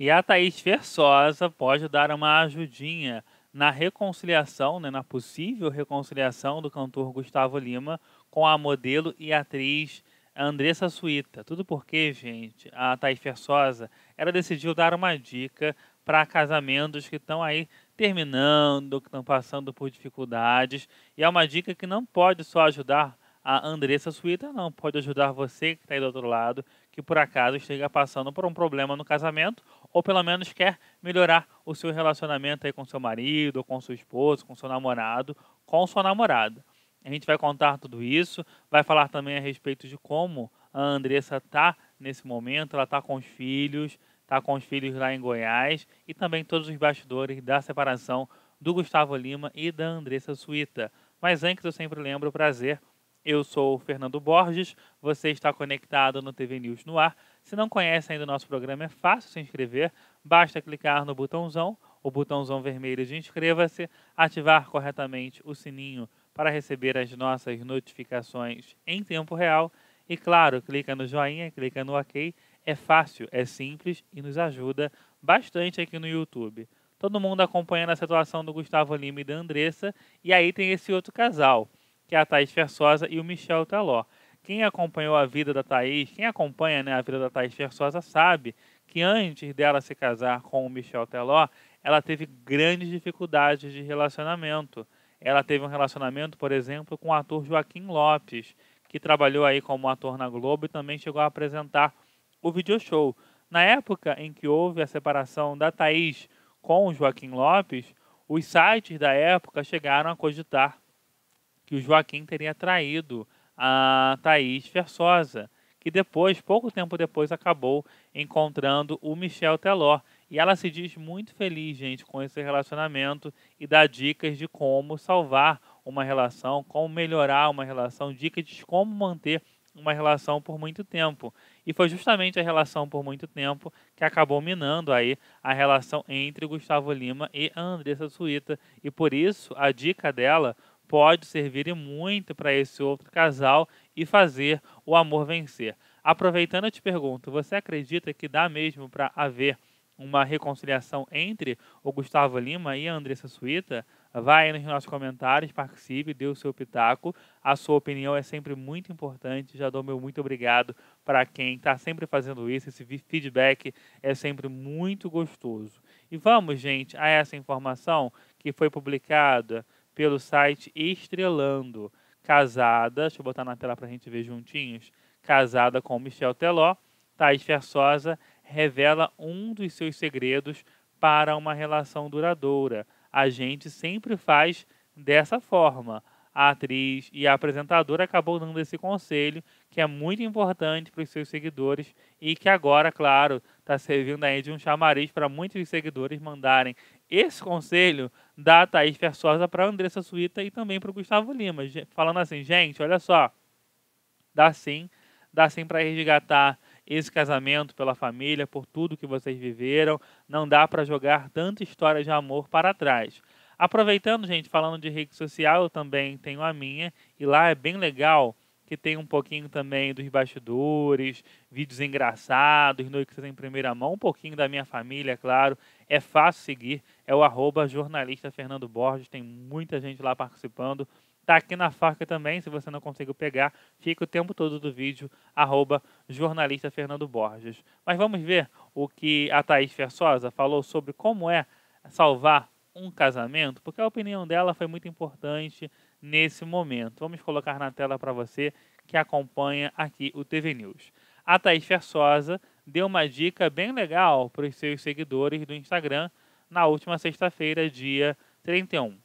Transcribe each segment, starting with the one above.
E a Thaís Versosa pode dar uma ajudinha na reconciliação, né, na possível reconciliação do cantor Gustavo Lima com a modelo e atriz Andressa Suíta. Tudo porque, gente, a Thaís Versosa, ela decidiu dar uma dica para casamentos que estão aí terminando, que estão passando por dificuldades. E é uma dica que não pode só ajudar a Andressa Suíta, não. Pode ajudar você que está aí do outro lado, que por acaso esteja passando por um problema no casamento ou pelo menos quer melhorar o seu relacionamento aí com seu marido, com sua esposa, com seu namorado, com sua namorada. A gente vai contar tudo isso, vai falar também a respeito de como a Andressa está nesse momento, ela está com os filhos, está com os filhos lá em Goiás e também todos os bastidores da separação do Gustavo Lima e da Andressa Suíta. Mas antes eu sempre lembro, prazer, eu sou o Fernando Borges, você está conectado no TV News no Ar se não conhece ainda o nosso programa, é fácil se inscrever. Basta clicar no botãozão, o botãozão vermelho de inscreva-se, ativar corretamente o sininho para receber as nossas notificações em tempo real. E claro, clica no joinha, clica no OK. É fácil, é simples e nos ajuda bastante aqui no YouTube. Todo mundo acompanhando a situação do Gustavo Lima e da Andressa. E aí tem esse outro casal, que é a Thaís Fersosa e o Michel Taló. Quem acompanhou a vida da Thaís, quem acompanha né, a vida da Thaís Versosa sabe que antes dela se casar com o Michel Teló, ela teve grandes dificuldades de relacionamento. Ela teve um relacionamento, por exemplo, com o ator Joaquim Lopes, que trabalhou aí como ator na Globo e também chegou a apresentar o video show. Na época em que houve a separação da Thaís com o Joaquim Lopes, os sites da época chegaram a cogitar que o Joaquim teria traído a Thaís Versosa, que depois, pouco tempo depois, acabou encontrando o Michel Teló. E ela se diz muito feliz, gente, com esse relacionamento e dá dicas de como salvar uma relação, como melhorar uma relação, dicas de como manter uma relação por muito tempo. E foi justamente a relação por muito tempo que acabou minando aí a relação entre Gustavo Lima e a Andressa Suíta. E por isso a dica dela pode servir e muito para esse outro casal e fazer o amor vencer. Aproveitando, eu te pergunto: você acredita que dá mesmo para haver uma reconciliação entre o Gustavo Lima e a Andressa Suíta? Vai aí nos nossos comentários, participe, dê o seu pitaco. A sua opinião é sempre muito importante. Já dou meu muito obrigado para quem está sempre fazendo isso. Esse feedback é sempre muito gostoso. E vamos, gente, a essa informação que foi publicada pelo site Estrelando. Casada, deixa eu botar na tela para a gente ver juntinhos. Casada com Michel Teló, Thais Versosa revela um dos seus segredos para uma relação duradoura. A gente sempre faz dessa forma. A atriz e a apresentadora acabou dando esse conselho, que é muito importante para os seus seguidores e que agora, claro, está servindo aí de um chamariz para muitos seguidores mandarem esse conselho da Thaís Versosa para Andressa Suíta e também para o Gustavo Lima, falando assim, gente, olha só, dá sim, dá sim para resgatar esse casamento pela família, por tudo que vocês viveram, não dá para jogar tanta história de amor para trás. Aproveitando, gente, falando de rede social, eu também tenho a minha e lá é bem legal que tem um pouquinho também dos bastidores, vídeos engraçados, noites em primeira mão, um pouquinho da minha família, é claro. É fácil seguir, é o arroba jornalista Fernando Borges, tem muita gente lá participando. Tá aqui na faca também, se você não conseguiu pegar, fica o tempo todo do vídeo, arroba jornalista Fernando Borges. Mas vamos ver o que a Thaís Fersosa falou sobre como é salvar um casamento, porque a opinião dela foi muito importante nesse momento. Vamos colocar na tela para você que acompanha aqui o TV News. A Thaís Fersosa deu uma dica bem legal para os seus seguidores do Instagram na última sexta-feira, dia 31.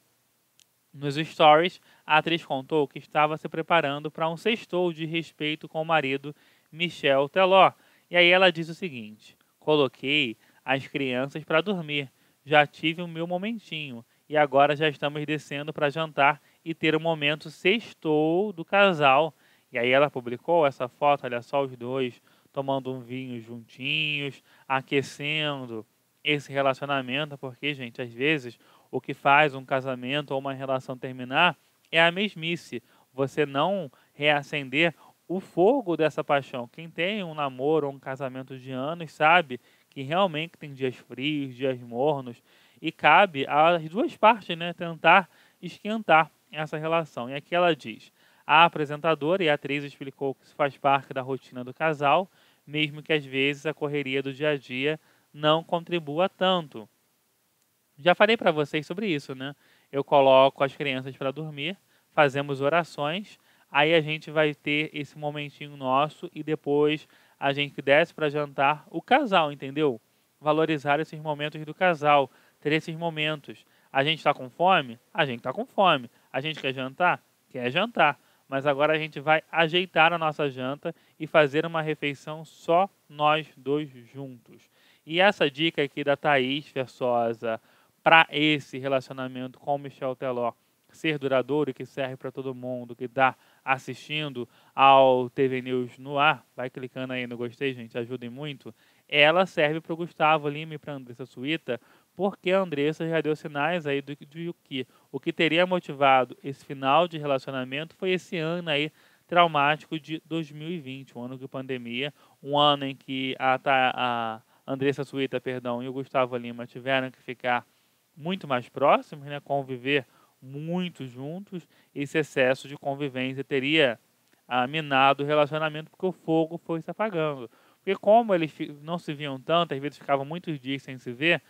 Nos stories, a atriz contou que estava se preparando para um sextou de respeito com o marido Michel Teló. E aí ela diz o seguinte: Coloquei as crianças para dormir, já tive o meu momentinho e agora já estamos descendo para jantar e ter o um momento sextou do casal. E aí ela publicou essa foto, olha só os dois tomando um vinho juntinhos, aquecendo esse relacionamento, porque, gente, às vezes o que faz um casamento ou uma relação terminar é a mesmice. Você não reacender o fogo dessa paixão. Quem tem um namoro ou um casamento de anos sabe que realmente tem dias frios, dias mornos, e cabe às duas partes né, tentar esquentar essa relação. E aqui ela diz: a apresentadora e a atriz explicou que isso faz parte da rotina do casal, mesmo que às vezes a correria do dia a dia não contribua tanto. Já falei para vocês sobre isso, né? Eu coloco as crianças para dormir, fazemos orações, aí a gente vai ter esse momentinho nosso e depois a gente desce para jantar o casal, entendeu? Valorizar esses momentos do casal, ter esses momentos. A gente está com fome? A gente está com fome. A gente quer jantar? Quer jantar. Mas agora a gente vai ajeitar a nossa janta e fazer uma refeição só nós dois juntos. E essa dica aqui da Thaís Versosa para esse relacionamento com o Michel Teló ser duradouro, e que serve para todo mundo que está assistindo ao TV News no ar, vai clicando aí no gostei, gente, ajudem muito. Ela serve para o Gustavo Lima e para a Andressa Suíta, porque a Andressa já deu sinais aí do, do que o que teria motivado esse final de relacionamento foi esse ano aí traumático de 2020, um ano de pandemia, um ano em que a, a Andressa Suíta, perdão, e o Gustavo Lima tiveram que ficar muito mais próximos, né, conviver muito juntos, esse excesso de convivência teria ah, minado o relacionamento porque o fogo foi se apagando. Porque como eles não se viam tanto, às vezes ficavam muitos dias sem se ver,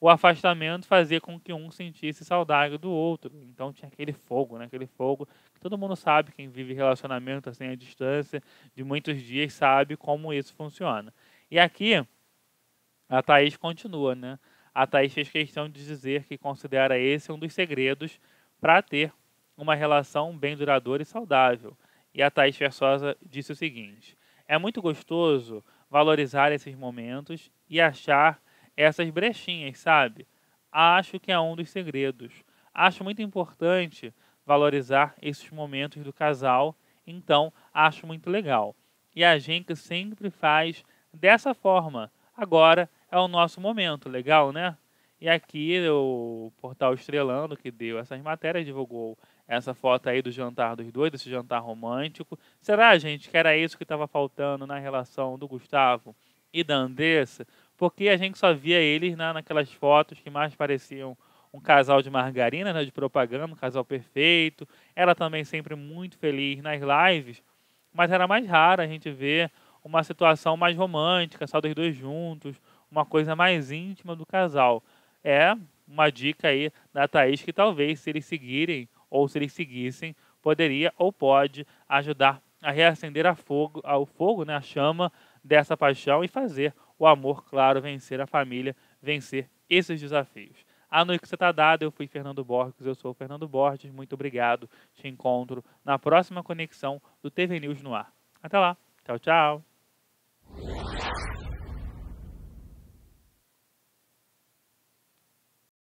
o afastamento fazia com que um sentisse saudade do outro. Então tinha aquele fogo, né? aquele fogo que todo mundo sabe, quem vive relacionamento assim à distância de muitos dias sabe como isso funciona. E aqui a Thaís continua, né? A Thaís fez questão de dizer que considera esse um dos segredos para ter uma relação bem duradoura e saudável. E a Thaís Versosa disse o seguinte: É muito gostoso valorizar esses momentos e achar essas brechinhas, sabe? Acho que é um dos segredos. Acho muito importante valorizar esses momentos do casal, então acho muito legal. E a Jenka sempre faz dessa forma. Agora é o nosso momento, legal, né? E aqui o portal Estrelando, que deu essas matérias, divulgou essa foto aí do jantar dos dois, desse jantar romântico. Será, gente, que era isso que estava faltando na relação do Gustavo e da Andressa? Porque a gente só via eles né, naquelas fotos que mais pareciam um casal de margarina, né, de propaganda, um casal perfeito. Ela também sempre muito feliz nas lives, mas era mais raro a gente ver uma situação mais romântica, só dos dois juntos, uma coisa mais íntima do casal. É uma dica aí da Thaís que talvez se eles seguirem ou se eles seguissem, poderia ou pode ajudar a reacender a fogo, ao fogo, né, a chama dessa paixão e fazer o amor, claro, vencer a família, vencer esses desafios. A noite que você está dada, eu fui Fernando Borges, eu sou o Fernando Borges, muito obrigado. Te encontro na próxima conexão do TV News no ar. Até lá, tchau, tchau.